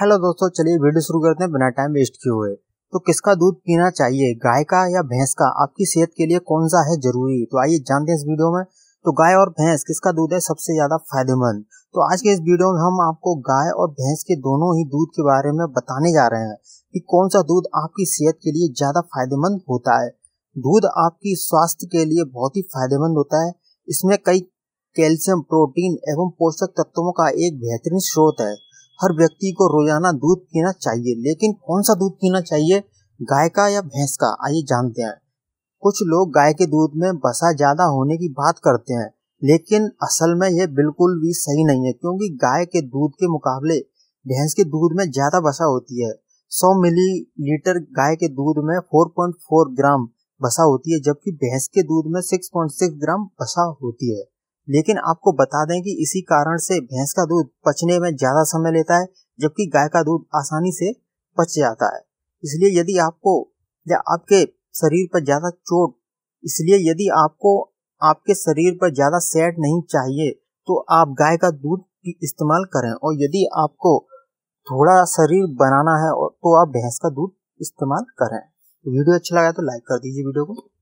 hello दोस्तों चलिए video शुरू करते हैं बिना टाइम वेस्ट किए हुए तो किसका दूध पीना चाहिए गाय का या भैंस का आपकी सेहत के लिए कौन सा है जरूरी तो आइए जानते हैं इस वीडियो में तो गाय और भैंस किसका दूध है सबसे ज्यादा फायदेमंद तो आज के इस वीडियो में हम आपको गाय और भैंस के दोनों ही दूध के बारे में बताने जा रहे हैं कि कौन सा दूध आपकी सेहत के लिए ज्यादा फायदेमंद होता है दूध आपकी स्वास्थ्य के लिए बहुत ही फायदेमंद होता है इसमें कई कैल्शियम प्रोटीन एवं पोषक तत्वों का एक बेहतरीन स्रोत है हर व्यक्ति को रोजाना दूध पीना चाहिए लेकिन कौन सा दूध पीना चाहिए गाय का या भैंस का आइए जानते हैं कुछ लोग गाय के दूध में बसा ज्यादा होने की बात करते हैं लेकिन असल में यह बिल्कुल भी सही नहीं है क्योंकि गाय के दूध के मुकाबले भैंस के दूध में ज्यादा बसा होती है 100 मिलीलीटर गाय के दूध में 4.4 ग्राम बसा होती है जबकि भैंस के दूध में 6.6 ग्राम बसा होती है लेकिन आपको बता दें कि इसी कारण से भैंस का दूध पचने में ज़्यादा समय लेता है जबकि गाय का दूध आसानी से पच जाता है इसलिए यदि आपको या आपके शरीर पर ज़्यादा चोट इसलिए यदि आपको आपके शरीर पर ज़्यादा सेट नहीं चाहिए तो आप गाय का दूध इस्तेमाल करें और यदि आपको थोड़ा शरीर बनाना है तो आप भैंस का दूध इस्तेमाल करें वीडियो अच्छा लगा तो लाइक कर दीजिए वीडियो को